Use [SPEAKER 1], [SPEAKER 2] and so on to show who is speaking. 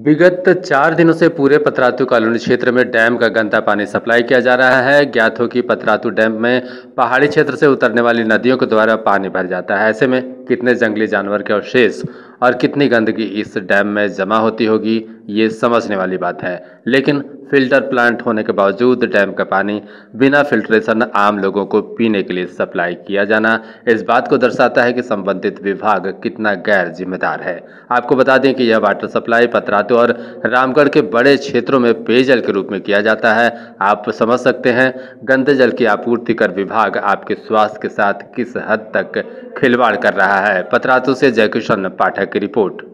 [SPEAKER 1] विगत चार दिनों से पूरे पतरातू कॉलोनी क्षेत्र में डैम का गंदा पानी सप्लाई किया जा रहा है ज्ञात हो कि पतरातू डैम में पहाड़ी क्षेत्र से उतरने वाली नदियों के द्वारा पानी भर जाता है ऐसे में कितने जंगली जानवर के अवशेष और कितनी गंदगी इस डैम में जमा होती होगी ये समझने वाली बात है लेकिन फिल्टर प्लांट होने के बावजूद डैम का पानी बिना फिल्ट्रेशन आम लोगों को पीने के लिए सप्लाई किया जाना इस बात को दर्शाता है कि संबंधित विभाग कितना गैर जिम्मेदार है आपको बता दें कि यह वाटर सप्लाई पतरातू और रामगढ़ के बड़े क्षेत्रों में पेयजल के रूप में किया जाता है आप समझ सकते हैं गंदे जल की आपूर्ति कर विभाग आपके स्वास्थ्य के साथ किस हद तक खिलवाड़ कर रहा है पतरातू से जयकिशन पाठक की रिपोर्ट